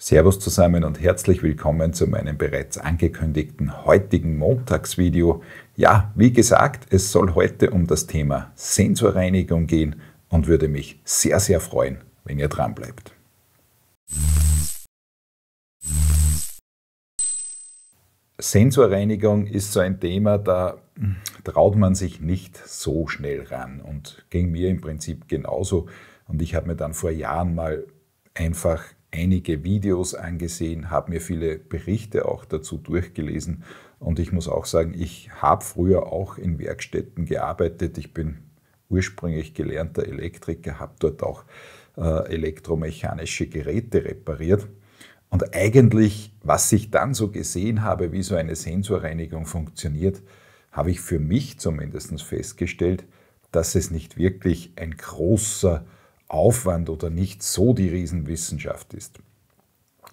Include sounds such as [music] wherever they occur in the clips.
Servus zusammen und herzlich willkommen zu meinem bereits angekündigten heutigen Montagsvideo. Ja, wie gesagt, es soll heute um das Thema Sensorreinigung gehen und würde mich sehr, sehr freuen, wenn ihr dran bleibt. Sensorreinigung ist so ein Thema, da hm, traut man sich nicht so schnell ran und ging mir im Prinzip genauso. Und ich habe mir dann vor Jahren mal einfach einige Videos angesehen, habe mir viele Berichte auch dazu durchgelesen und ich muss auch sagen, ich habe früher auch in Werkstätten gearbeitet. Ich bin ursprünglich gelernter Elektriker, habe dort auch äh, elektromechanische Geräte repariert. Und eigentlich, was ich dann so gesehen habe, wie so eine Sensorreinigung funktioniert, habe ich für mich zumindest festgestellt, dass es nicht wirklich ein großer Aufwand oder nicht so die Riesenwissenschaft ist,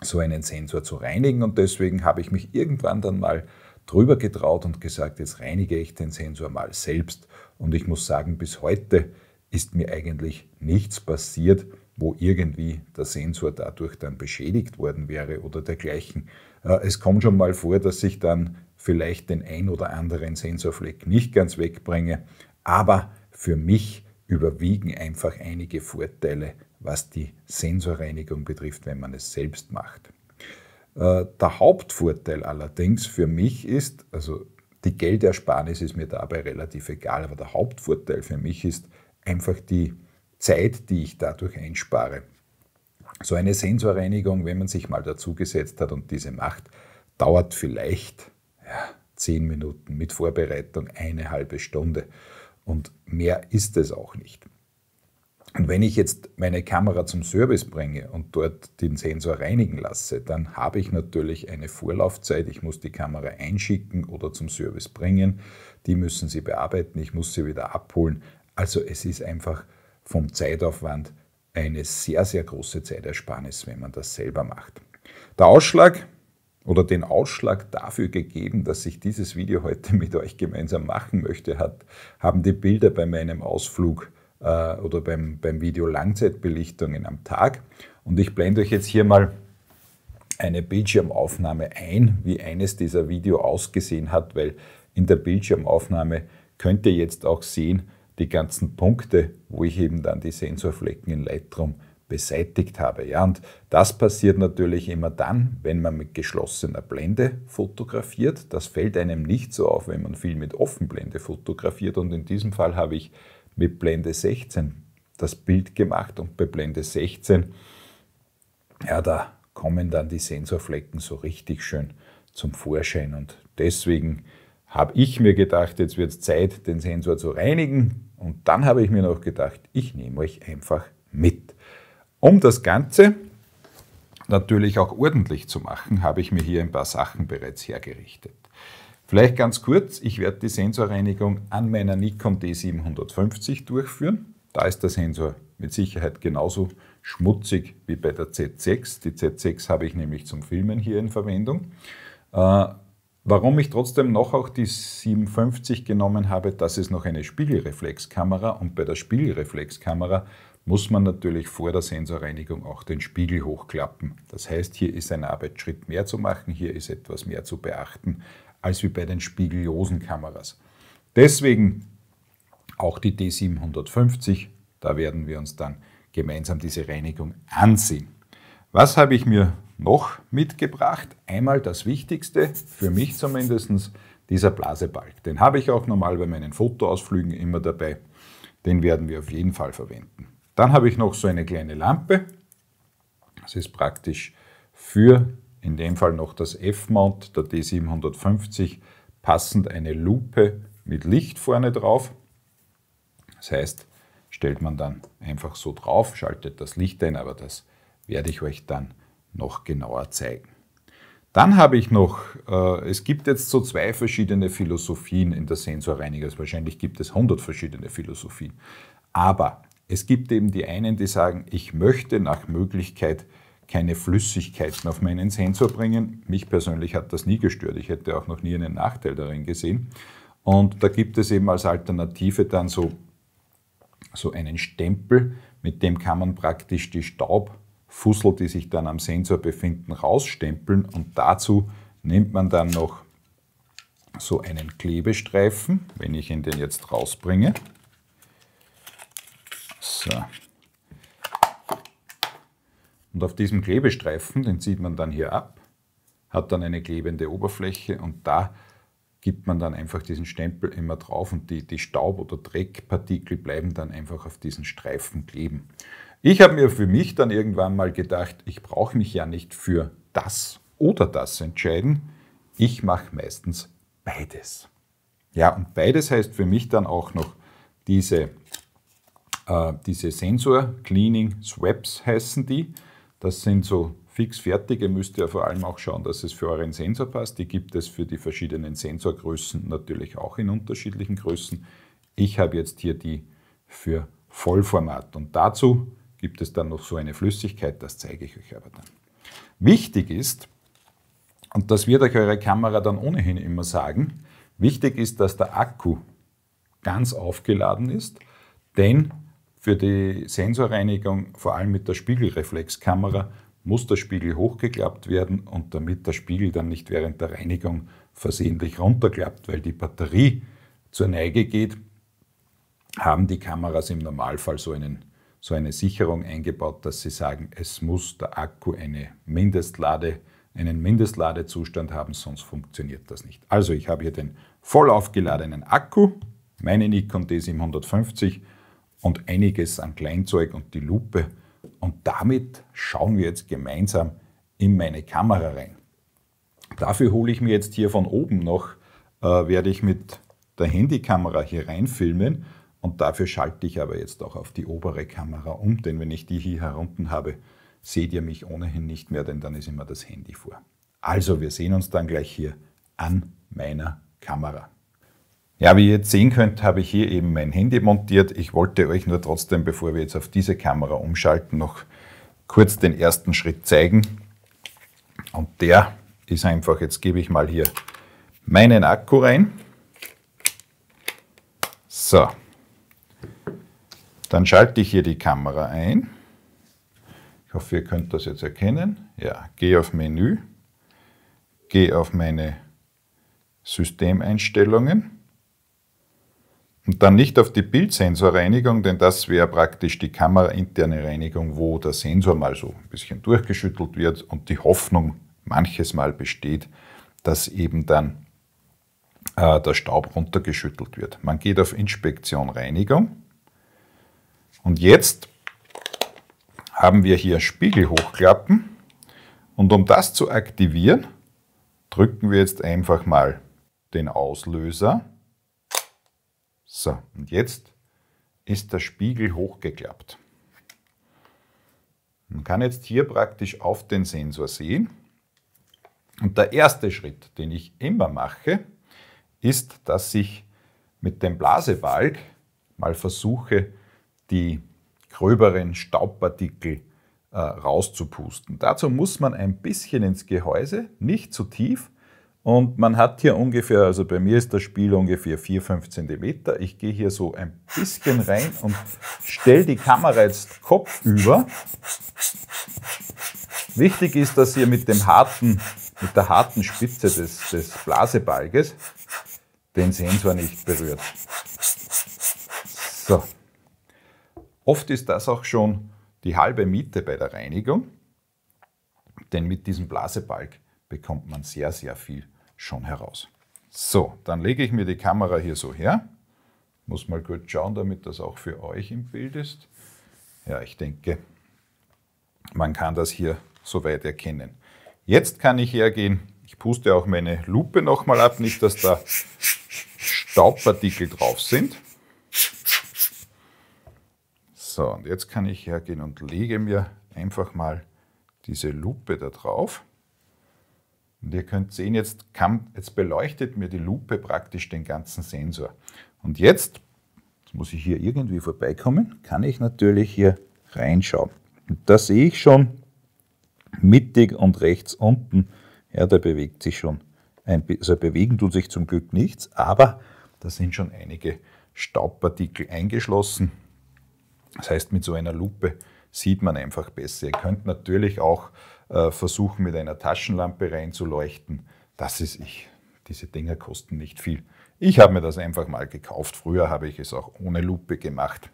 so einen Sensor zu reinigen. Und deswegen habe ich mich irgendwann dann mal drüber getraut und gesagt, jetzt reinige ich den Sensor mal selbst. Und ich muss sagen, bis heute ist mir eigentlich nichts passiert, wo irgendwie der Sensor dadurch dann beschädigt worden wäre oder dergleichen. Äh, es kommt schon mal vor, dass ich dann vielleicht den ein oder anderen Sensorfleck nicht ganz wegbringe, aber für mich überwiegen einfach einige Vorteile, was die Sensorreinigung betrifft, wenn man es selbst macht. Äh, der Hauptvorteil allerdings für mich ist, also die Geldersparnis ist mir dabei relativ egal, aber der Hauptvorteil für mich ist einfach die Zeit, die ich dadurch einspare. So eine Sensorreinigung, wenn man sich mal dazugesetzt hat und diese macht, dauert vielleicht ja, zehn Minuten mit Vorbereitung eine halbe Stunde. Und mehr ist es auch nicht. Und wenn ich jetzt meine Kamera zum Service bringe und dort den Sensor reinigen lasse, dann habe ich natürlich eine Vorlaufzeit. Ich muss die Kamera einschicken oder zum Service bringen. Die müssen sie bearbeiten. Ich muss sie wieder abholen. Also es ist einfach vom Zeitaufwand eine sehr, sehr große Zeitersparnis, wenn man das selber macht. Der Ausschlag, oder den Ausschlag dafür gegeben, dass ich dieses Video heute [laughs] mit euch gemeinsam machen möchte, hat, haben die Bilder bei meinem Ausflug äh, oder beim, beim Video Langzeitbelichtungen am Tag. Und ich blende euch jetzt hier mal eine Bildschirmaufnahme ein, wie eines dieser Videos ausgesehen hat, weil in der Bildschirmaufnahme könnt ihr jetzt auch sehen, die ganzen Punkte, wo ich eben dann die Sensorflecken in Lightroom beseitigt habe. Ja, und das passiert natürlich immer dann, wenn man mit geschlossener Blende fotografiert. Das fällt einem nicht so auf, wenn man viel mit Offenblende fotografiert. Und in diesem Fall habe ich mit Blende 16 das Bild gemacht und bei Blende 16, ja, da kommen dann die Sensorflecken so richtig schön zum Vorschein. Und deswegen habe ich mir gedacht, jetzt wird es Zeit, den Sensor zu reinigen. Und dann habe ich mir noch gedacht, ich nehme euch einfach mit. Um das Ganze natürlich auch ordentlich zu machen, habe ich mir hier ein paar Sachen bereits hergerichtet. Vielleicht ganz kurz, ich werde die Sensorreinigung an meiner Nikon D750 durchführen. Da ist der Sensor mit Sicherheit genauso schmutzig wie bei der Z6. Die Z6 habe ich nämlich zum Filmen hier in Verwendung. Äh, warum ich trotzdem noch auch die 750 genommen habe, das ist noch eine Spiegelreflexkamera und bei der Spiegelreflexkamera muss man natürlich vor der Sensorreinigung auch den Spiegel hochklappen. Das heißt, hier ist ein Arbeitsschritt mehr zu machen, hier ist etwas mehr zu beachten, als wie bei den spiegellosen Kameras. Deswegen auch die D750, da werden wir uns dann gemeinsam diese Reinigung ansehen. Was habe ich mir noch mitgebracht? Einmal das Wichtigste, für mich zumindest, dieser Blasebalg. Den habe ich auch normal bei meinen Fotoausflügen immer dabei. Den werden wir auf jeden Fall verwenden. Dann habe ich noch so eine kleine Lampe. Das ist praktisch für in dem Fall noch das F-Mount der D750 passend eine Lupe mit Licht vorne drauf. Das heißt, stellt man dann einfach so drauf, schaltet das Licht ein, aber das werde ich euch dann noch genauer zeigen. Dann habe ich noch, äh, es gibt jetzt so zwei verschiedene Philosophien in der Sensorreiniger. Also wahrscheinlich gibt es 100 verschiedene Philosophien. Aber es gibt eben die einen, die sagen, ich möchte nach Möglichkeit keine Flüssigkeiten auf meinen Sensor bringen. Mich persönlich hat das nie gestört. Ich hätte auch noch nie einen Nachteil darin gesehen. Und da gibt es eben als Alternative dann so, so einen Stempel, mit dem kann man praktisch die Staubfussel, die sich dann am Sensor befinden, rausstempeln. Und dazu nimmt man dann noch so einen Klebestreifen, wenn ich ihn denn jetzt rausbringe. So. Und auf diesem Klebestreifen, den zieht man dann hier ab, hat dann eine klebende Oberfläche und da gibt man dann einfach diesen Stempel immer drauf und die, die Staub- oder Dreckpartikel bleiben dann einfach auf diesen Streifen kleben. Ich habe mir für mich dann irgendwann mal gedacht, ich brauche mich ja nicht für das oder das entscheiden. Ich mache meistens beides. Ja, und beides heißt für mich dann auch noch diese äh, diese Sensor-Cleaning Swaps heißen die. Das sind so fix fertige. Müsst ihr vor allem auch schauen, dass es für euren Sensor passt. Die gibt es für die verschiedenen Sensorgrößen natürlich auch in unterschiedlichen Größen. Ich habe jetzt hier die für Vollformat und dazu gibt es dann noch so eine Flüssigkeit, das zeige ich euch aber dann. Wichtig ist, und das wird euch eure Kamera dann ohnehin immer sagen, wichtig ist, dass der Akku ganz aufgeladen ist, denn für die Sensorreinigung, vor allem mit der Spiegelreflexkamera, muss der Spiegel hochgeklappt werden und damit der Spiegel dann nicht während der Reinigung versehentlich runterklappt, weil die Batterie zur Neige geht, haben die Kameras im Normalfall so, einen, so eine Sicherung eingebaut, dass sie sagen, es muss der Akku eine Mindestlade, einen Mindestladezustand haben, sonst funktioniert das nicht. Also ich habe hier den voll aufgeladenen Akku, meine Nikon D750 und einiges an Kleinzeug und die Lupe. Und damit schauen wir jetzt gemeinsam in meine Kamera rein. Dafür hole ich mir jetzt hier von oben noch, äh, werde ich mit der Handykamera hier reinfilmen und dafür schalte ich aber jetzt auch auf die obere Kamera um, denn wenn ich die hier herunter habe, seht ihr mich ohnehin nicht mehr, denn dann ist immer das Handy vor. Also wir sehen uns dann gleich hier an meiner Kamera. Ja, wie ihr jetzt sehen könnt, habe ich hier eben mein Handy montiert. Ich wollte euch nur trotzdem, bevor wir jetzt auf diese Kamera umschalten, noch kurz den ersten Schritt zeigen. Und der ist einfach, jetzt gebe ich mal hier meinen Akku rein. So. Dann schalte ich hier die Kamera ein. Ich hoffe, ihr könnt das jetzt erkennen. Ja, gehe auf Menü, gehe auf meine Systemeinstellungen und dann nicht auf die Bildsensorreinigung, denn das wäre praktisch die kamerainterne Reinigung, wo der Sensor mal so ein bisschen durchgeschüttelt wird und die Hoffnung manches Mal besteht, dass eben dann äh, der Staub runtergeschüttelt wird. Man geht auf Inspektion Reinigung und jetzt haben wir hier Spiegel hochklappen und um das zu aktivieren, drücken wir jetzt einfach mal den Auslöser so, und jetzt ist der Spiegel hochgeklappt. Man kann jetzt hier praktisch auf den Sensor sehen. Und der erste Schritt, den ich immer mache, ist, dass ich mit dem Blasebalg mal versuche, die gröberen Staubpartikel äh, rauszupusten. Dazu muss man ein bisschen ins Gehäuse, nicht zu tief, und man hat hier ungefähr, also bei mir ist das Spiel ungefähr 4, 5 cm. Ich gehe hier so ein bisschen rein und stelle die Kamera jetzt kopfüber. Wichtig ist, dass ihr mit, dem harten, mit der harten Spitze des, des Blasebalges den Sensor nicht berührt. So. Oft ist das auch schon die halbe Miete bei der Reinigung, denn mit diesem Blasebalg bekommt man sehr, sehr viel schon heraus. So, dann lege ich mir die Kamera hier so her. Muss mal kurz schauen, damit das auch für euch im Bild ist. Ja, ich denke, man kann das hier soweit erkennen. Jetzt kann ich hergehen, ich puste auch meine Lupe nochmal ab, nicht dass da Staubpartikel drauf sind. So, und jetzt kann ich hergehen und lege mir einfach mal diese Lupe da drauf. Und ihr könnt sehen, jetzt, kam, jetzt beleuchtet mir die Lupe praktisch den ganzen Sensor. Und jetzt, jetzt muss ich hier irgendwie vorbeikommen, kann ich natürlich hier reinschauen. Und da sehe ich schon mittig und rechts unten, ja, da bewegt sich schon ein also bewegen tut sich zum Glück nichts, aber da sind schon einige Staubpartikel eingeschlossen. Das heißt, mit so einer Lupe sieht man einfach besser. Ihr könnt natürlich auch äh, versuchen mit einer Taschenlampe reinzuleuchten. Das ist ich. Diese Dinger kosten nicht viel. Ich habe mir das einfach mal gekauft. Früher habe ich es auch ohne Lupe gemacht.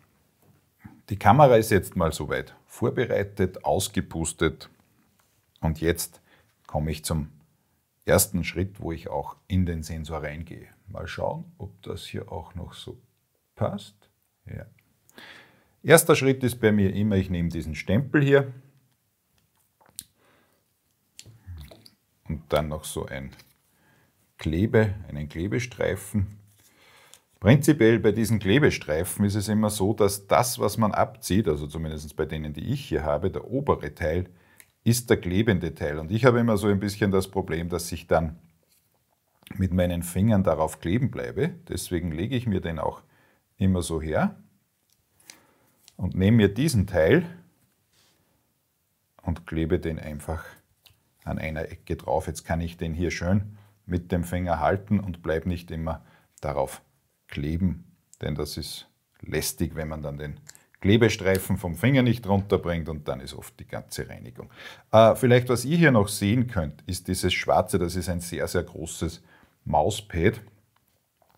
Die Kamera ist jetzt mal soweit vorbereitet, ausgepustet. Und jetzt komme ich zum ersten Schritt, wo ich auch in den Sensor reingehe. Mal schauen, ob das hier auch noch so passt. Ja. Erster Schritt ist bei mir immer, ich nehme diesen Stempel hier, und dann noch so ein Klebe, einen Klebestreifen. Prinzipiell bei diesen Klebestreifen ist es immer so, dass das, was man abzieht, also zumindest bei denen, die ich hier habe, der obere Teil, ist der klebende Teil. Und ich habe immer so ein bisschen das Problem, dass ich dann mit meinen Fingern darauf kleben bleibe. Deswegen lege ich mir den auch immer so her und nehme mir diesen Teil und klebe den einfach an einer Ecke drauf. Jetzt kann ich den hier schön mit dem Finger halten und bleibe nicht immer darauf kleben, denn das ist lästig, wenn man dann den Klebestreifen vom Finger nicht runterbringt und dann ist oft die ganze Reinigung. Äh, vielleicht, was ihr hier noch sehen könnt, ist dieses schwarze, das ist ein sehr, sehr großes Mauspad,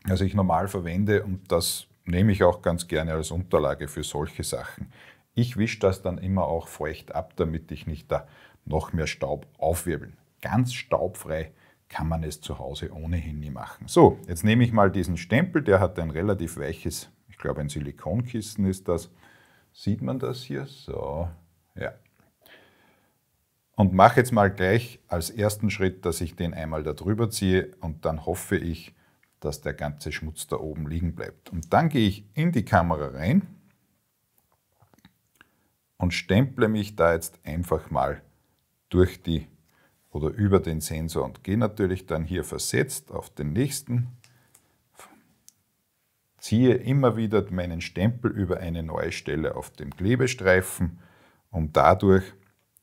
das ich normal verwende und das nehme ich auch ganz gerne als Unterlage für solche Sachen. Ich wische das dann immer auch feucht ab, damit ich nicht da noch mehr Staub aufwirbeln. Ganz staubfrei kann man es zu Hause ohnehin nie machen. So, jetzt nehme ich mal diesen Stempel, der hat ein relativ weiches, ich glaube ein Silikonkissen ist das. Sieht man das hier? So, ja. Und mache jetzt mal gleich als ersten Schritt, dass ich den einmal da drüber ziehe und dann hoffe ich, dass der ganze Schmutz da oben liegen bleibt. Und dann gehe ich in die Kamera rein und stemple mich da jetzt einfach mal durch die oder über den Sensor und gehe natürlich dann hier versetzt auf den nächsten, ziehe immer wieder meinen Stempel über eine neue Stelle auf dem Klebestreifen, um dadurch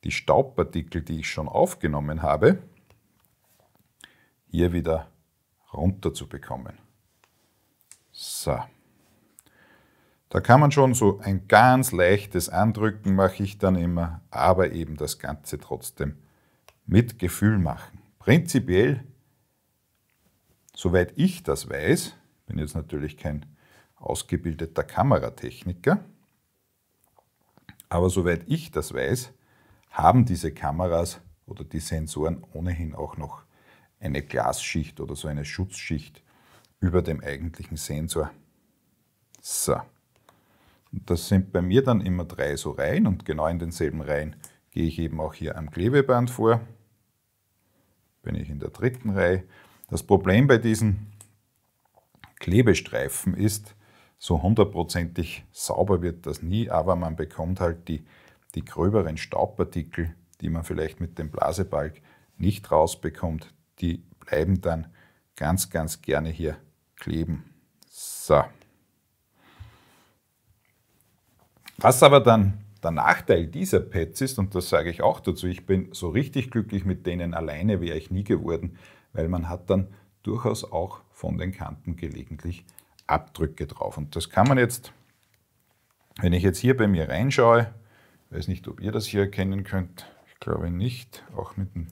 die Staubpartikel, die ich schon aufgenommen habe, hier wieder runter zu bekommen. So. Da kann man schon so ein ganz leichtes Andrücken mache ich dann immer, aber eben das Ganze trotzdem mit Gefühl machen. Prinzipiell, soweit ich das weiß, bin jetzt natürlich kein ausgebildeter Kameratechniker, aber soweit ich das weiß, haben diese Kameras oder die Sensoren ohnehin auch noch eine Glasschicht oder so eine Schutzschicht über dem eigentlichen Sensor. So. Das sind bei mir dann immer drei so Reihen und genau in denselben Reihen gehe ich eben auch hier am Klebeband vor. Bin ich in der dritten Reihe. Das Problem bei diesen Klebestreifen ist, so hundertprozentig sauber wird das nie, aber man bekommt halt die, die gröberen Staubpartikel, die man vielleicht mit dem Blasebalg nicht rausbekommt, die bleiben dann ganz, ganz gerne hier kleben. So. Was aber dann der Nachteil dieser Pads ist, und das sage ich auch dazu, ich bin so richtig glücklich mit denen, alleine wäre ich nie geworden, weil man hat dann durchaus auch von den Kanten gelegentlich Abdrücke drauf. Und das kann man jetzt, wenn ich jetzt hier bei mir reinschaue, weiß nicht, ob ihr das hier erkennen könnt, ich glaube nicht, auch mit, dem,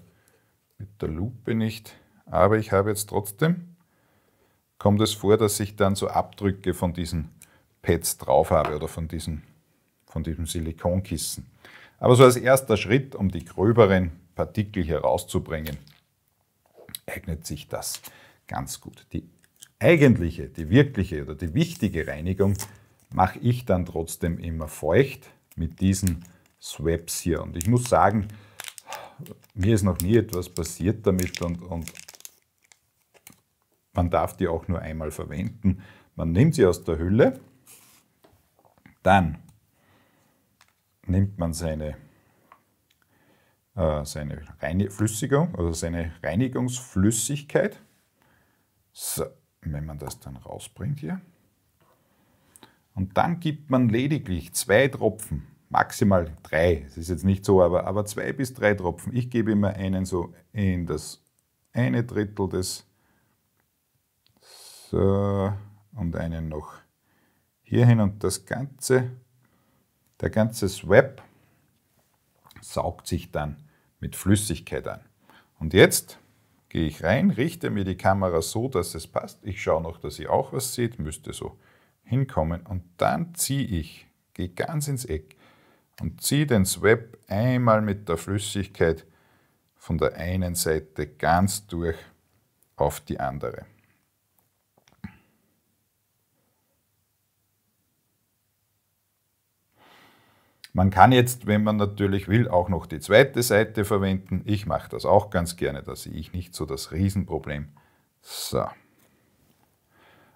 mit der Lupe nicht, aber ich habe jetzt trotzdem, kommt es vor, dass ich dann so Abdrücke von diesen Pads drauf habe oder von diesen von diesem Silikonkissen. Aber so als erster Schritt, um die gröberen Partikel herauszubringen, eignet sich das ganz gut. Die eigentliche, die wirkliche oder die wichtige Reinigung mache ich dann trotzdem immer feucht mit diesen Swaps hier. Und ich muss sagen, mir ist noch nie etwas passiert damit und, und man darf die auch nur einmal verwenden. Man nimmt sie aus der Hülle, dann nimmt man seine, äh, seine Flüssigung, also seine Reinigungsflüssigkeit. So, wenn man das dann rausbringt hier. Und dann gibt man lediglich zwei Tropfen, maximal drei, es ist jetzt nicht so, aber, aber zwei bis drei Tropfen. Ich gebe immer einen so in das eine Drittel des, so, und einen noch hierhin und das Ganze der ganze Swap saugt sich dann mit Flüssigkeit an. Und jetzt gehe ich rein, richte mir die Kamera so, dass es passt. Ich schaue noch, dass ihr auch was seht, müsste so hinkommen. Und dann ziehe ich, gehe ganz ins Eck und ziehe den Swap einmal mit der Flüssigkeit von der einen Seite ganz durch auf die andere. Man kann jetzt, wenn man natürlich will, auch noch die zweite Seite verwenden. Ich mache das auch ganz gerne, da sehe ich nicht so das Riesenproblem. So.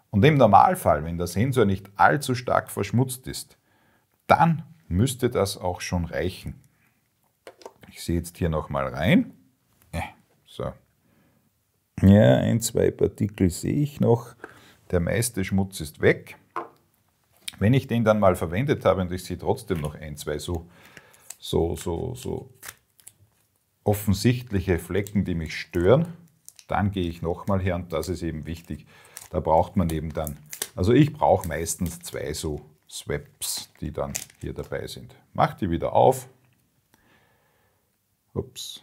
Und im Normalfall, wenn der Sensor nicht allzu stark verschmutzt ist, dann müsste das auch schon reichen. Ich sehe jetzt hier nochmal rein. Äh, so. Ja, ein, zwei Partikel sehe ich noch. Der meiste Schmutz ist weg. Wenn ich den dann mal verwendet habe und ich sehe trotzdem noch ein, zwei so, so, so, so offensichtliche Flecken, die mich stören, dann gehe ich nochmal her und das ist eben wichtig. Da braucht man eben dann, also ich brauche meistens zwei so Swaps, die dann hier dabei sind. Mach die wieder auf. Ups.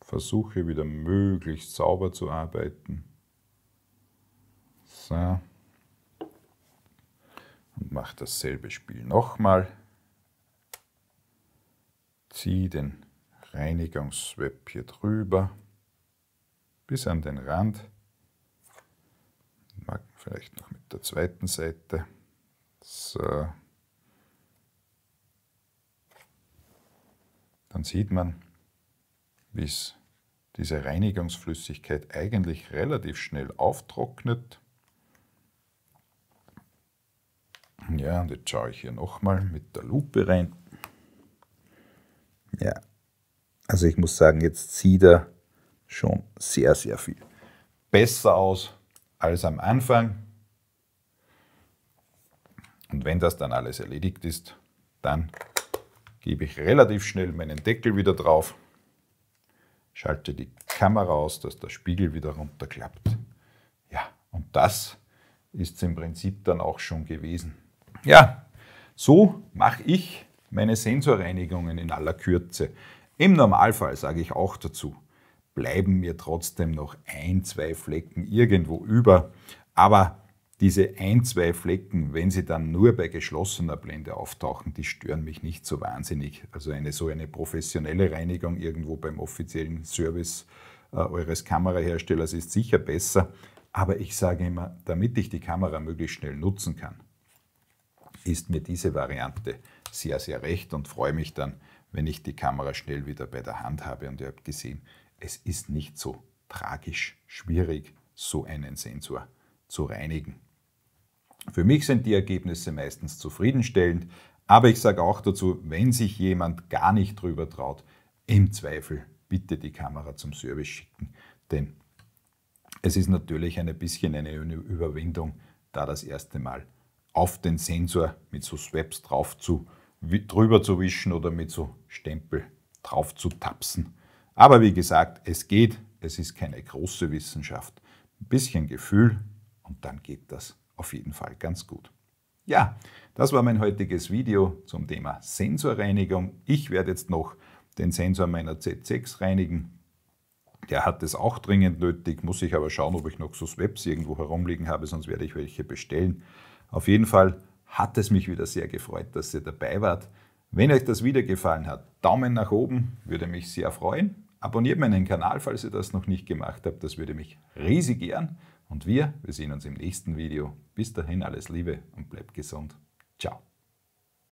Versuche wieder möglichst sauber zu arbeiten. So und mache dasselbe Spiel nochmal. Ziehe den Reinigungsweb hier drüber bis an den Rand. Mag vielleicht noch mit der zweiten Seite. So. Dann sieht man, wie es diese Reinigungsflüssigkeit eigentlich relativ schnell auftrocknet. Ja, und jetzt schaue ich hier nochmal mit der Lupe rein. Ja, also ich muss sagen, jetzt sieht er schon sehr, sehr viel besser aus als am Anfang. Und wenn das dann alles erledigt ist, dann gebe ich relativ schnell meinen Deckel wieder drauf, schalte die Kamera aus, dass der Spiegel wieder runterklappt. Ja, und das ist es im Prinzip dann auch schon gewesen. Ja, so mache ich meine Sensorreinigungen in aller Kürze. Im Normalfall sage ich auch dazu, bleiben mir trotzdem noch ein, zwei Flecken irgendwo über. Aber diese ein, zwei Flecken, wenn sie dann nur bei geschlossener Blende auftauchen, die stören mich nicht so wahnsinnig. Also eine so eine professionelle Reinigung irgendwo beim offiziellen Service äh, eures Kameraherstellers ist sicher besser. Aber ich sage immer, damit ich die Kamera möglichst schnell nutzen kann, ist mir diese Variante sehr, sehr recht und freue mich dann, wenn ich die Kamera schnell wieder bei der Hand habe. Und ihr habt gesehen, es ist nicht so tragisch schwierig, so einen Sensor zu reinigen. Für mich sind die Ergebnisse meistens zufriedenstellend, aber ich sage auch dazu, wenn sich jemand gar nicht drüber traut, im Zweifel bitte die Kamera zum Service schicken, denn es ist natürlich ein bisschen eine Überwindung, da das erste Mal auf den Sensor mit so Swaps drauf zu, drüber zu wischen oder mit so Stempel drauf zu tapsen. Aber wie gesagt, es geht, es ist keine große Wissenschaft. Ein bisschen Gefühl und dann geht das auf jeden Fall ganz gut. Ja, das war mein heutiges Video zum Thema Sensorreinigung. Ich werde jetzt noch den Sensor meiner Z6 reinigen. Der hat es auch dringend nötig, muss ich aber schauen, ob ich noch so Swaps irgendwo herumliegen habe, sonst werde ich welche bestellen. Auf jeden Fall hat es mich wieder sehr gefreut, dass ihr dabei wart. Wenn euch das Video gefallen hat, Daumen nach oben, würde mich sehr freuen. Abonniert meinen Kanal, falls ihr das noch nicht gemacht habt, das würde mich riesig ehren. Und wir, wir sehen uns im nächsten Video. Bis dahin alles Liebe und bleibt gesund. Ciao.